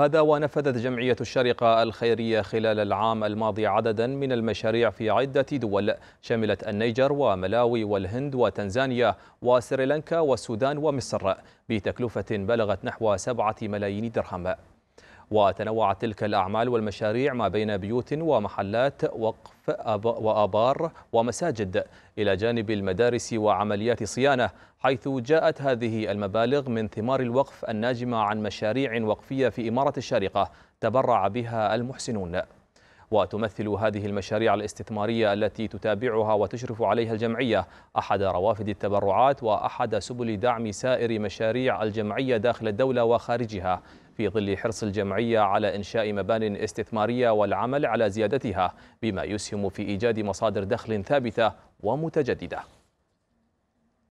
هذا ونفذت جمعية الشرقة الخيرية خلال العام الماضي عددا من المشاريع في عدة دول شملت النيجر وملاوي والهند وتنزانيا وسريلانكا والسودان ومصر بتكلفة بلغت نحو سبعة ملايين درهم وتنوعت تلك الأعمال والمشاريع ما بين بيوت ومحلات وقف وآبار ومساجد إلى جانب المدارس وعمليات صيانة حيث جاءت هذه المبالغ من ثمار الوقف الناجمة عن مشاريع وقفية في إمارة الشارقة تبرع بها المحسنون وتمثل هذه المشاريع الاستثمارية التي تتابعها وتشرف عليها الجمعية أحد روافد التبرعات وأحد سبل دعم سائر مشاريع الجمعية داخل الدولة وخارجها في ظل حرص الجمعية على إنشاء مبان استثمارية والعمل على زيادتها بما يسهم في إيجاد مصادر دخل ثابتة ومتجددة